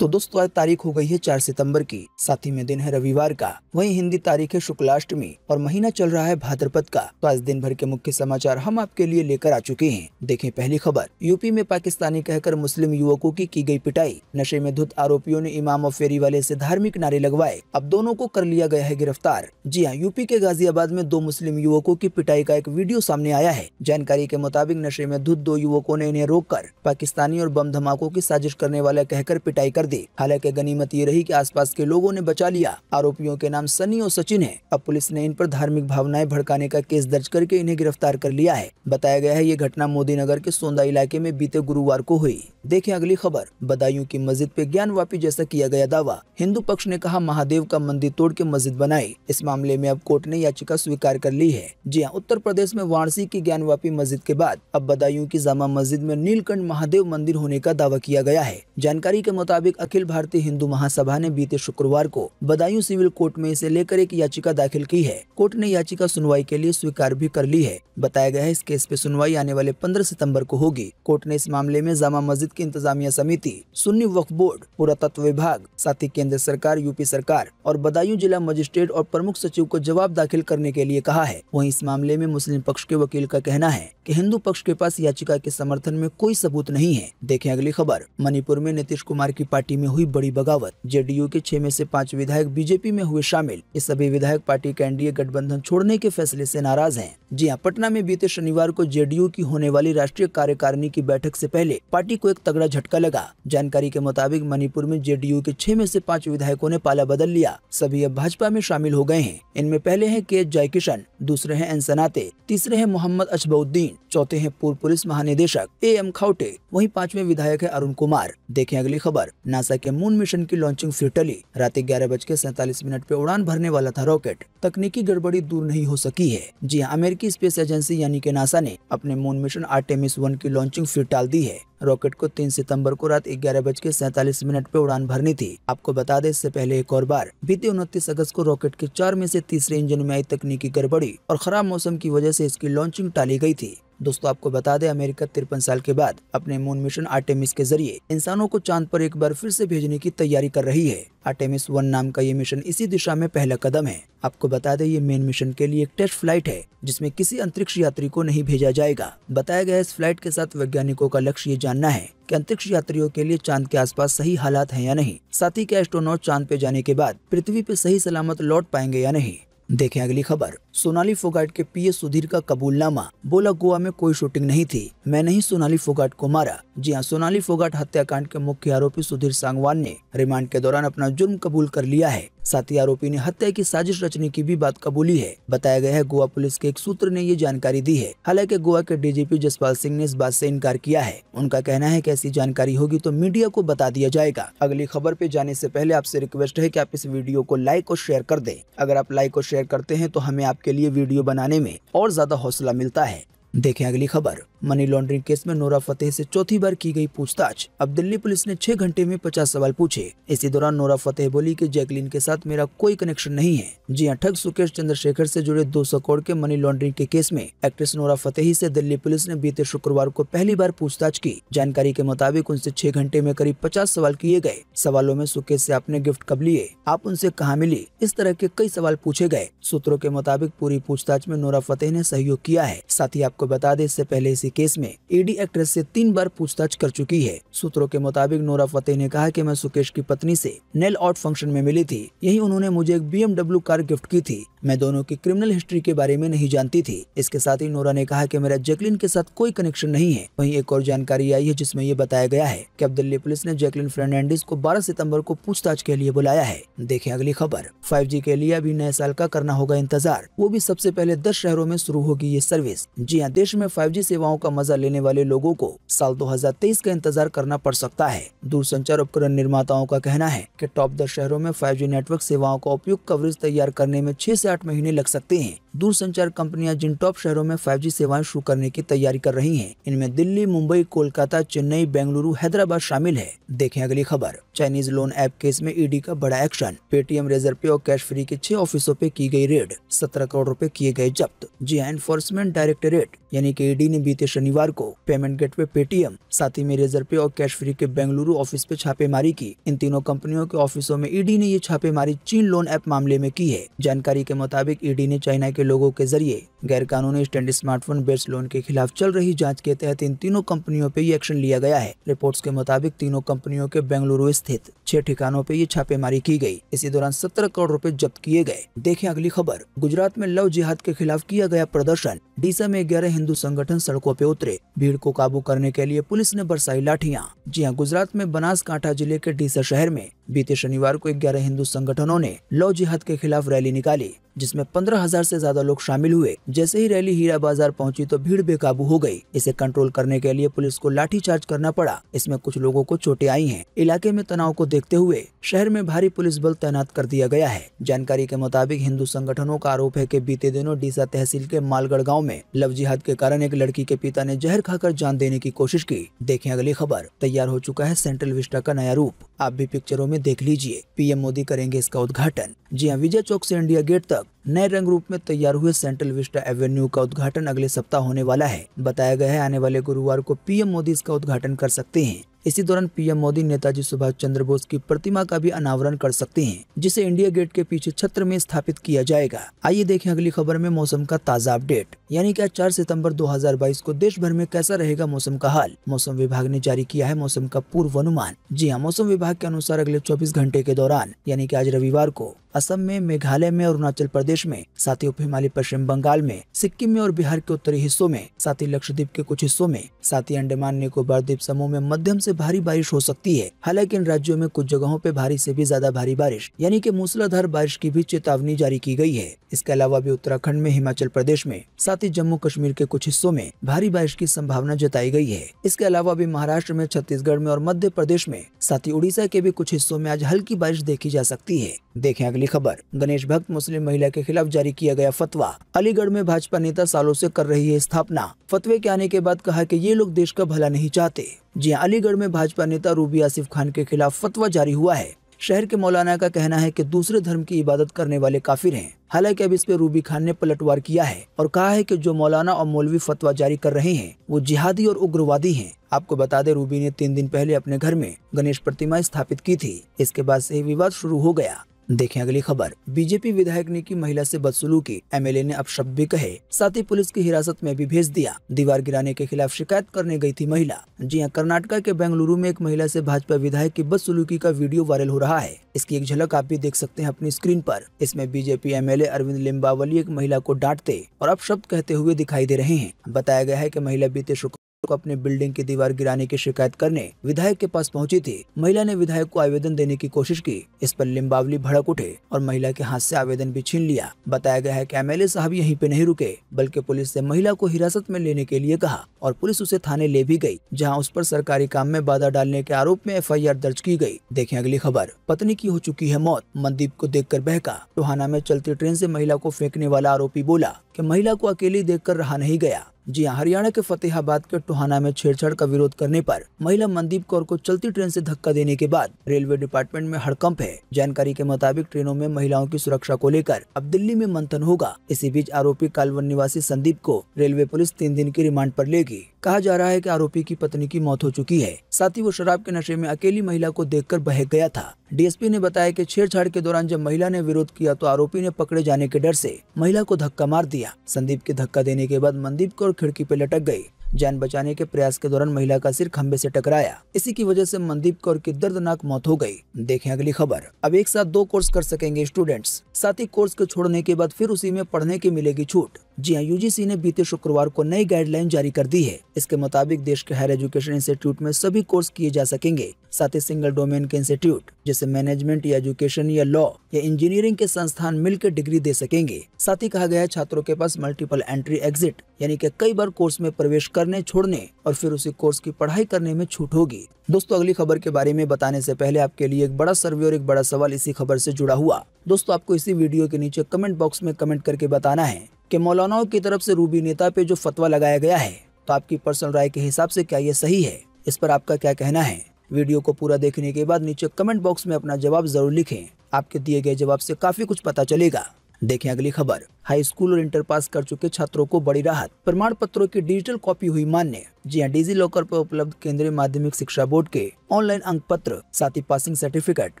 तो दोस्तों आज तारीख हो गई है चार सितम्बर की साथ ही में दिन है रविवार का वही हिंदी तारीख है शुक्लाष्टमी और महीना चल रहा है भाद्रपद का तो आज दिन भर के मुख्य समाचार हम आपके लिए लेकर आ चुके हैं देखें पहली खबर यूपी में पाकिस्तानी कहकर मुस्लिम युवकों की की गई पिटाई नशे में धुत आरोपियों ने इमाम और फेरी वाले ऐसी धार्मिक नारे लगवाए अब दोनों को कर लिया गया है गिरफ्तार जी हाँ यूपी के गाजियाबाद में दो मुस्लिम युवकों की पिटाई का एक वीडियो सामने आया है जानकारी के मुताबिक नशे में धुत दो युवकों ने इन्हें रोक पाकिस्तानी और बम धमाकों की साजिश करने वाला कहकर पिटाई कर दे हालांकि गनीमत ये रही की आसपास के लोगों ने बचा लिया आरोपियों के नाम सनी और सचिन है अब पुलिस ने इन पर धार्मिक भावनाएं भड़काने का केस दर्ज करके इन्हें गिरफ्तार कर लिया है बताया गया है ये घटना मोदी नगर के सोंदा इलाके में बीते गुरुवार को हुई देखे अगली खबर बदायूं की मस्जिद पे ज्ञान वापी जैसा किया गया दावा हिंदू पक्ष ने कहा महादेव का मंदिर तोड़ के मस्जिद बनाई इस मामले में अब कोर्ट ने याचिका स्वीकार कर ली है जी हाँ उत्तर प्रदेश में वाराणसी की ज्ञान वापी मस्जिद के बाद अब बदायूं की जामा मस्जिद में नीलकंठ महादेव मंदिर होने का दावा किया गया है जानकारी के मुताबिक अखिल भारतीय हिंदू महासभा ने बीते शुक्रवार को बदायूं सिविल कोर्ट में इसे लेकर एक याचिका दाखिल की है कोर्ट ने याचिका सुनवाई के लिए स्वीकार भी कर ली है बताया गया है इस केस पे सुनवाई आने वाले 15 सितंबर को होगी कोर्ट ने इस मामले में जामा मस्जिद की इंतजामिया समिति सुन्नी वक्फ बोर्ड पुरातत्व विभाग साथ ही केंद्र सरकार यूपी सरकार और बदायूं जिला मजिस्ट्रेट और प्रमुख सचिव को जवाब दाखिल करने के लिए कहा है वही इस मामले में मुस्लिम पक्ष के वकील का कहना है की हिंदू पक्ष के पास याचिका के समर्थन में कोई सबूत नहीं है देखे अगली खबर मणिपुर में नीतीश कुमार की पार्टी पार्टी में हुई बड़ी बगावत जेडीयू के छह में से पांच विधायक बीजेपी में हुए शामिल ये सभी विधायक पार्टी का एनडीए गठबंधन छोड़ने के फैसले से नाराज हैं। जी हां पटना में बीते शनिवार को जेडीयू की होने वाली राष्ट्रीय कार्यकारिणी की बैठक ऐसी पहले पार्टी को एक तगड़ा झटका लगा जानकारी के मुताबिक मणिपुर में जेडीयू के छह में ऐसी पाँच विधायकों ने पाला बदल लिया सभी अब भाजपा में शामिल हो गए हैं इनमें पहले है के जयकिशन दूसरे हैं एन सनाते तीसरे हैं मोहम्मद अशबाउद्दीन चौथे हैं पूर्व पुलिस महानिदेशक ए एम खाउटे वही पांचवे विधायक है अरुण कुमार देखे अगली खबर नासा के मून मिशन की लॉन्चिंग से टली रात ग्यारह बज के सैतालीस मिनट पे उड़ान भरने वाला था रॉकेट तकनीकी गड़बड़ी दूर नहीं हो सकी है जी हाँ अमेरिकी स्पेस एजेंसी यानी के नासा ने अपने मून मिशन आर्टेमिस वन की लॉन्चिंग फिर टाल दी है रॉकेट को 3 सितंबर को रात ग्यारह बज के सैतालीस मिनट पे उड़ान भरनी थी आपको बता दें इससे पहले एक और बार बीते उनतीस अगस्त को रॉकेट के चार में से तीसरे इंजन में आई तकनीकी गड़बड़ी और खराब मौसम की वजह से इसकी लॉन्चिंग टाली गई थी दोस्तों आपको बता दें अमेरिका तिरपन साल के बाद अपने मून मिशन आर्टेमिस के जरिए इंसानों को चांद पर एक बार फिर से भेजने की तैयारी कर रही है आर्टेमिस वन नाम का ये मिशन इसी दिशा में पहला कदम है आपको बता दें ये मेन मिशन के लिए एक टेस्ट फ्लाइट है जिसमें किसी अंतरिक्ष यात्री को नहीं भेजा जाएगा बताया गया इस फ्लाइट के साथ वैज्ञानिकों का लक्ष्य ये जानना है कि अंतरिक्ष यात्रियों के लिए चांद के आसपास सही हालात हैं या नहीं साथ ही क्या एस्ट्रोनॉट चांद पे जाने के बाद पृथ्वी पे सही सलामत लौट पाएंगे या नहीं देखें अगली खबर सोनाली फोगाट के पीए सुधीर का कबूलनामा बोला गोवा में कोई शूटिंग नहीं थी मैंने ही सोनाली फोगाट को मारा जी हाँ सोनाली फोगाट हत्याकांड के मुख्य आरोपी सुधीर सांगवान ने रिमांड के दौरान अपना जुर्म कबूल कर लिया है साथ ही आरोपी ने हत्या की साजिश रचने की भी बात कबूली है बताया गया है गोवा पुलिस के एक सूत्र ने ये जानकारी दी है हालांकि गोवा के डीजीपी जसपाल सिंह ने इस बात से इनकार किया है उनका कहना है की ऐसी जानकारी होगी तो मीडिया को बता दिया जाएगा अगली खबर पे जाने से पहले आपसे रिक्वेस्ट है की आप इस वीडियो को लाइक और शेयर कर दे अगर आप लाइक और शेयर करते हैं तो हमें आपके लिए वीडियो बनाने में और ज्यादा हौसला मिलता है देखें अगली खबर मनी लॉन्ड्रिंग केस में नोरा फतेह से चौथी बार की गई पूछताछ अब दिल्ली पुलिस ने छह घंटे में पचास सवाल पूछे इसी दौरान नोरा फतेह बोली कि जैकलिन के साथ मेरा कोई कनेक्शन नहीं है जी हाँ ठग सुकेश चंद्रशेखर से जुड़े 200 करोड़ के मनी लॉन्ड्रिंग के केस में एक्ट्रेस नोरा फतेही से दिल्ली पुलिस ने बीते शुक्रवार को पहली बार पूछताछ की जानकारी के मुताबिक उनसे छह घंटे में करीब पचास सवाल किए गए सवालों में सुकेश ऐसी आपने गिफ्ट कब लिए आप उनसे कहा मिली इस तरह के कई सवाल पूछे गए सूत्रों के मुताबिक पूरी पूछताछ में नोरा फतेह ने सहयोग किया है साथ ही आपको बता दे इससे पहले इसी के केस में ईडी एक्ट्रेस से तीन बार पूछताछ कर चुकी है सूत्रों के मुताबिक नोरा फतेह ने कहा कि मैं सुकेश की पत्नी से नेल आउट फंक्शन में मिली थी यही उन्होंने मुझे एक बी कार गिफ्ट की थी मैं दोनों की क्रिमिनल हिस्ट्री के बारे में नहीं जानती थी इसके साथ ही नोरा ने कहा की मेरा जैकलिन के साथ कोई कनेक्शन नहीं है वही एक और जानकारी आई है जिसमे ये बताया गया है की अब दिल्ली पुलिस ने जैकलिन फर्नांडिस को बारह सितम्बर को पूछताछ के लिए बुलाया है देखे अगली खबर फाइव के लिए अभी नए साल का करना होगा इंतजार वो भी सबसे पहले दस शहरों में शुरू होगी ये सर्विस जी हाँ देश में फाइव सेवाओं का मजा लेने वाले लोगों को साल 2023 का इंतजार करना पड़ सकता है दूरसंचार उपकरण निर्माताओं का कहना है कि टॉप दस शहरों में 5G नेटवर्क सेवाओं का उपयुक्त कवरेज तैयार करने में छह ऐसी आठ महीने लग सकते हैं दूरसंचार कंपनियां जिन टॉप शहरों में 5G सेवाएं शुरू करने की तैयारी कर रही हैं इनमें दिल्ली मुंबई कोलकाता चेन्नई बेंगलुरु हैदराबाद शामिल है देखें अगली खबर चाइनीज लोन ऐप केस में ईडी e का बड़ा एक्शन पेटीएम रेजर पे और कैश फ्री के छह ऑफिसों पे की गई रेड सत्रह करोड़ रूपए किए गए जब्त जी एनफोर्समेंट डायरेक्टोरेट यानी कि ईडी e ने बीते शनिवार को पेमेंट गेट पे पेटीएम साथ ही में रेजर पे और कैश फ्री के बेंगलुरु ऑफिस पे छापेमारी की इन तीनों कंपनियों के ऑफिसों में ईडी e ने ये छापेमारी चीन लोन ऐप मामले में की है जानकारी के मुताबिक ईडी ने चाइना के के लोगों के जरिए गैरकानूनी स्टैंड स्मार्टफोन बेस्ट लोन के खिलाफ चल रही जांच के तहत इन तीनों कंपनियों ये एक्शन लिया गया है रिपोर्ट्स के मुताबिक तीनों कंपनियों के बेंगलुरु स्थित छह ठिकानों पे ये छापेमारी की गई इसी दौरान सत्रह करोड़ रूपए जब्त किए गए देखें अगली खबर गुजरात में लव जिहाद के खिलाफ किया गया प्रदर्शन डीसा में ग्यारह हिंदू संगठन सड़कों पे उतरे भीड़ को काबू करने के लिए पुलिस ने बरसाई लाठिया जी हाँ गुजरात में बनासकांठा जिले के डीसा शहर में बीते शनिवार को ग्यारह हिंदू संगठनों ने लौ जिहाद के खिलाफ रैली निकाली जिसमें पंद्रह हजार से ज्यादा लोग शामिल हुए जैसे ही रैली हीरा बाजार पहुंची तो भीड़ बेकाबू हो गई इसे कंट्रोल करने के लिए पुलिस को लाठी चार्ज करना पड़ा इसमें कुछ लोगों को चोटें आई हैं इलाके में तनाव को देखते हुए शहर में भारी पुलिस बल तैनात कर दिया गया है जानकारी के मुताबिक हिंदू संगठनों का आरोप है की बीते दिनों डीसा तहसील के मालगढ़ गाँव में लव जिहाद के कारण एक लड़की के पिता ने जहर खाकर जान देने की कोशिश की देखे अगली खबर तैयार हो चुका है सेंट्रल विस्टा का नया रूप आप भी पिक्चरों में देख लीजिए पीएम मोदी करेंगे इसका उद्घाटन जी हाँ विजय चौक से इंडिया गेट तक नए रंग रूप में तैयार हुए सेंट्रल विस्टा एवेन्यू का उद्घाटन अगले सप्ताह होने वाला है बताया गया है आने वाले गुरुवार को पीएम मोदी इसका उद्घाटन कर सकते हैं इसी दौरान पीएम मोदी नेताजी सुभाष चंद्र बोस की प्रतिमा का भी अनावरण कर सकते हैं जिसे इंडिया गेट के पीछे छत्र में स्थापित किया जाएगा आइए देखें अगली खबर में मौसम का ताजा अपडेट यानी कि 4 सितंबर 2022 को देश भर में कैसा रहेगा मौसम का हाल मौसम विभाग ने जारी किया है मौसम का पूर्व अनुमान जी हाँ मौसम विभाग के अनुसार अगले 24 घंटे के दौरान यानी कि आज रविवार को असम में मेघालय में अरुणाचल प्रदेश में साथ ही उप हिमालय पश्चिम बंगाल में सिक्किम में और बिहार के उत्तरी हिस्सों में साथ ही लक्षद्वीप के कुछ हिस्सों में साथ ही अंडमान निकोबार द्वीप समूह में मध्यम से भारी बारिश हो सकती है हालांकि इन राज्यों में कुछ जगहों पर भारी से भी ज्यादा भारी बारिश यानी कि मूसलाधार बारिश की भी चेतावनी जारी की गई है इसके अलावा भी उत्तराखंड में हिमाचल प्रदेश में साथ साथ ही जम्मू कश्मीर के कुछ हिस्सों में भारी बारिश की संभावना जताई गई है इसके अलावा भी महाराष्ट्र में छत्तीसगढ़ में और मध्य प्रदेश में साथ ही उड़ीसा के भी कुछ हिस्सों में आज हल्की बारिश देखी जा सकती है देखें अगली खबर गणेश भक्त मुस्लिम महिला के खिलाफ जारी किया गया फतवा अलीगढ़ में भाजपा नेता सालों से कर रही है स्थापना फतवे के आने के बाद कहा कि ये लोग देश का भला नहीं चाहते जी अलीगढ़ में भाजपा नेता रूबी आसिफ खान के खिलाफ फतवा जारी हुआ है शहर के मौलाना का कहना है कि दूसरे धर्म की इबादत करने वाले काफिर हैं हालांकि अब इस पर रूबी खान ने पलटवार किया है और कहा है कि जो मौलाना और मौलवी फतवा जारी कर रहे हैं वो जिहादी और उग्रवादी हैं आपको बता दें रूबी ने तीन दिन पहले अपने घर में गणेश प्रतिमा स्थापित की थी इसके बाद ऐसी विवाद शुरू हो गया देखें अगली खबर बीजेपी विधायक ने की महिला से बदसलूकी एमएलए ने शब्द भी कहे साथ ही पुलिस की हिरासत में भी भेज दिया दीवार गिराने के खिलाफ शिकायत करने गई थी महिला जी हां कर्नाटका के बेंगलुरु में एक महिला से भाजपा विधायक की बदसुलूकी का वीडियो वायरल हो रहा है इसकी एक झलक आप भी देख सकते हैं अपनी स्क्रीन पर इसमें बीजेपी एम अरविंद लिम्बावली एक महिला को डांटते और अब कहते हुए दिखाई दे रहे हैं बताया गया है की महिला बीते शुक्र को अपने बिल्डिंग की दीवार गिराने की शिकायत करने विधायक के पास पहुंची थी महिला ने विधायक को आवेदन देने की कोशिश की इस पर लिम्बावली भड़क उठे और महिला के हाथ से आवेदन भी छीन लिया बताया गया है कि एमएलए साहब यहीं पे नहीं रुके बल्कि पुलिस से महिला को हिरासत में लेने के लिए कहा और पुलिस उसे थाने ले भी गयी जहाँ उस पर सरकारी काम में बाधा डालने के आरोप में एफ दर्ज की गयी देखे अगली खबर पत्नी की हो चुकी है मौत मनदीप को कर बहका टोहाना में चलती ट्रेन ऐसी महिला को फेंकने वाला आरोपी बोला की महिला को अकेली देख रहा नहीं गया जी हाँ हरियाणा के फतेहाबाद के टोहाना में छेड़छाड़ का विरोध करने पर महिला मनदीप कौर को चलती ट्रेन से धक्का देने के बाद रेलवे डिपार्टमेंट में हड़कंप है जानकारी के मुताबिक ट्रेनों में महिलाओं की सुरक्षा को लेकर अब दिल्ली में मंथन होगा इसी बीच आरोपी कालवन निवासी संदीप को रेलवे पुलिस तीन दिन की रिमांड आरोप लेगी कहा जा रहा है कि आरोपी की पत्नी की मौत हो चुकी है साथ ही वो शराब के नशे में अकेली महिला को देखकर बह गया था डीएसपी ने बताया कि छेड़छाड़ के दौरान जब महिला ने विरोध किया तो आरोपी ने पकड़े जाने के डर से महिला को धक्का मार दिया संदीप के धक्का देने के बाद मनदीप कौर खिड़की पे लटक गई जान बचाने के प्रयास के दौरान महिला का सिर खंबे से टकराया इसी की वजह से मनदीप कौर की दर्दनाक मौत हो गई देखें अगली खबर अब एक साथ दो कोर्स कर सकेंगे स्टूडेंट्स साथ ही कोर्स को छोड़ने के बाद फिर उसी में पढ़ने की मिलेगी छूट जी हाँ यूजीसी ने बीते शुक्रवार को नई गाइडलाइन जारी कर दी है इसके मुताबिक देश के हायर एजुकेशन इंस्टीट्यूट में सभी कोर्स किए जा सकेंगे साथ ही सिंगल डोमेन के इंस्टीट्यूट जैसे मैनेजमेंट या एजुकेशन या लॉ या इंजीनियरिंग के संस्थान मिलकर डिग्री दे सकेंगे साथ ही कहा गया है छात्रों के पास मल्टीपल एंट्री एग्जिट यानी कि कई बार कोर्स में प्रवेश करने छोड़ने और फिर उसी कोर्स की पढ़ाई करने में छूट होगी दोस्तों अगली खबर के बारे में बताने से पहले आपके लिए एक बड़ा सर्वे और एक बड़ा सवाल इसी खबर से जुड़ा हुआ दोस्तों आपको इसी वीडियो के नीचे कमेंट बॉक्स में कमेंट करके बताना है कि मौलानाओं की तरफ से रूबी नेता पे जो फतवा लगाया गया है तो आपकी पर्सनल राय के हिसाब से क्या ये सही है इस पर आपका क्या कहना है वीडियो को पूरा देखने के बाद नीचे कमेंट बॉक्स में अपना जवाब जरूर लिखें आपके दिए गए जवाब से काफी कुछ पता चलेगा देखें अगली खबर हाई स्कूल और इंटर पास कर चुके छात्रों को बड़ी राहत प्रमाण पत्रों की डिजिटल कॉपी हुई मान्य जी हाँ डिजी लॉकर पर उपलब्ध केंद्रीय माध्यमिक शिक्षा बोर्ड के ऑनलाइन अंक पत्र साथ ही पासिंग सर्टिफिकेट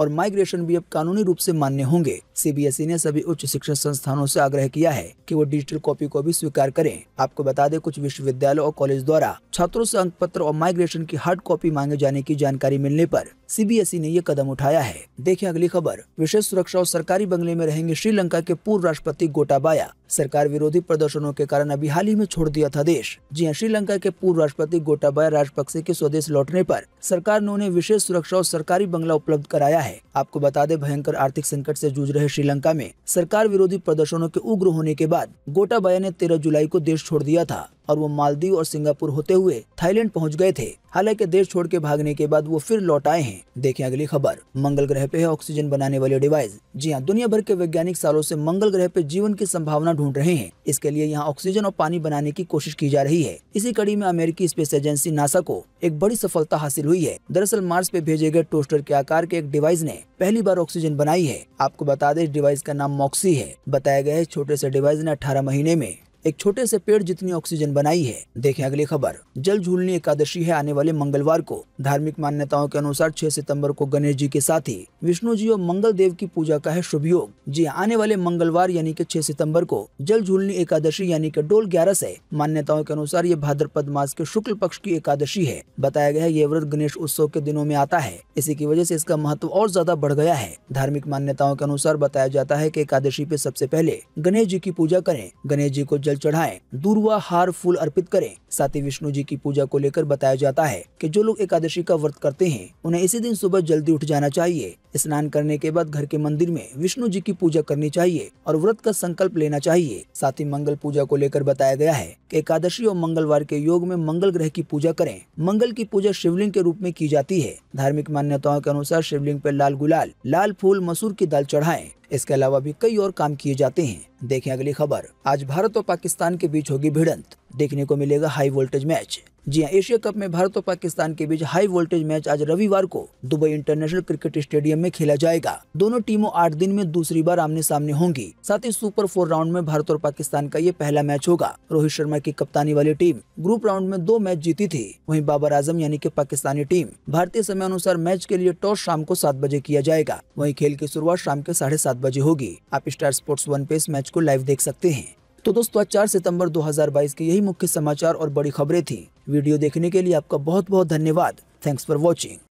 और माइग्रेशन भी अब कानूनी रूप से मान्य होंगे सीबीएसई ने सभी उच्च शिक्षण संस्थानों से आग्रह किया है कि वो डिजिटल कॉपी को भी स्वीकार करें आपको बता दें कुछ विश्वविद्यालयों और कॉलेज द्वारा छात्रों से अंक पत्र और माइग्रेशन की हार्ड कॉपी मांगे जाने की जानकारी मिलने आरोप सीबीएसई ने ये कदम उठाया है देखिए अगली खबर विशेष सुरक्षा और सरकारी बंगले में रहेंगे श्रीलंका के पूर्व राष्ट्रपति गोटा दबाया सरकार विरोधी प्रदर्शनों के कारण अभी हाल ही में छोड़ दिया था देश जी हाँ श्रीलंका के पूर्व राष्ट्रपति गोटाबाया राजपक्षे के स्वदेश लौटने पर सरकार ने उन्हें विशेष सुरक्षा और सरकारी बंगला उपलब्ध कराया है आपको बता दें भयंकर आर्थिक संकट से जूझ रहे श्रीलंका में सरकार विरोधी प्रदर्शनों के उग्र होने के बाद गोटाबाया ने तेरह जुलाई को देश छोड़ दिया था और वो मालदीव और सिंगापुर होते हुए थाईलैंड पहुंच गए थे हालांकि देश छोड़ के भागने के बाद वो फिर लौट आए हैं देखें अगली खबर मंगल ग्रह पे है ऑक्सीजन बनाने वाले डिवाइस जी हाँ दुनिया भर के वैज्ञानिक सालों से मंगल ग्रह पे जीवन की संभावना ढूंढ रहे हैं इसके लिए यहाँ ऑक्सीजन और पानी बनाने की कोशिश की जा रही है इसी कड़ी में अमेरिकी स्पेस एजेंसी नासा को एक बड़ी सफलता हासिल हुई है दरअसल मार्स पे भेजे गए टोस्टर के आकार के एक डिवाइस ने पहली बार ऑक्सीजन बनाई है आपको बता दें इस डिवाइस का नाम मॉक्सी है बताया गया है छोटे से डिवाइस ने अठारह महीने में एक छोटे से पेड़ जितनी ऑक्सीजन बनाई है देखें अगली खबर जल झूलनी एकादशी है आने वाले मंगलवार को धार्मिक मान्यताओं के अनुसार 6 सितंबर को गणेश जी के साथ ही विष्णु जी और मंगल देव की पूजा का है शुभ योग जी आने वाले मंगलवार यानी कि 6 सितंबर को जल झूलनी एकादशी यानी कि डोल ग्यारह ऐसी मान्यताओं के अनुसार ये भाद्रपद मास के शुक्ल पक्ष की एकादशी है बताया गया है ये व्रत गणेश उत्सव के दिनों में आता है इसी की वजह ऐसी इसका महत्व और ज्यादा बढ़ गया है धार्मिक मान्यताओं के अनुसार बताया जाता है की एकादशी पे सबसे पहले गणेश जी की पूजा करें गणेश जी को जल चढ़ाएं, दूरवा हार फूल अर्पित करें साथ ही विष्णु जी की पूजा को लेकर बताया जाता है कि जो लोग एकादशी का व्रत करते हैं उन्हें इसी दिन सुबह जल्दी उठ जाना चाहिए स्नान करने के बाद घर के मंदिर में विष्णु जी की पूजा करनी चाहिए और व्रत का संकल्प लेना चाहिए साथ ही मंगल पूजा को लेकर बताया गया है कि एकादशी और मंगलवार के योग में मंगल ग्रह की पूजा करें मंगल की पूजा शिवलिंग के रूप में की जाती है धार्मिक मान्यताओं के अनुसार शिवलिंग पर लाल गुलाल लाल फूल मसूर की दाल चढ़ाएं इसके अलावा भी कई और काम किए जाते हैं देखें अगली खबर आज भारत और पाकिस्तान के बीच होगी भिड़ंत देखने को मिलेगा हाई वोल्टेज मैच जी हाँ एशिया कप में भारत और पाकिस्तान के बीच हाई वोल्टेज मैच आज रविवार को दुबई इंटरनेशनल क्रिकेट स्टेडियम में खेला जाएगा दोनों टीमों आठ दिन में दूसरी बार आमने सामने होंगी साथ ही सुपर फोर राउंड में भारत और पाकिस्तान का ये पहला मैच होगा रोहित शर्मा की कप्तानी वाली टीम ग्रुप राउंड में दो मैच जीती थी वही बाबर आजम यानी की पाकिस्तानी टीम भारतीय समय अनुसार मैच के लिए टॉस शाम को सात बजे किया जाएगा वही खेल की शुरुआत शाम के साढ़े बजे होगी आप स्टार स्पोर्ट्स वन पे इस मैच को लाइव देख सकते हैं तो दोस्तों आज चार सितम्बर 2022 के यही मुख्य समाचार और बड़ी खबरें थी वीडियो देखने के लिए आपका बहुत बहुत धन्यवाद थैंक्स फॉर वॉचिंग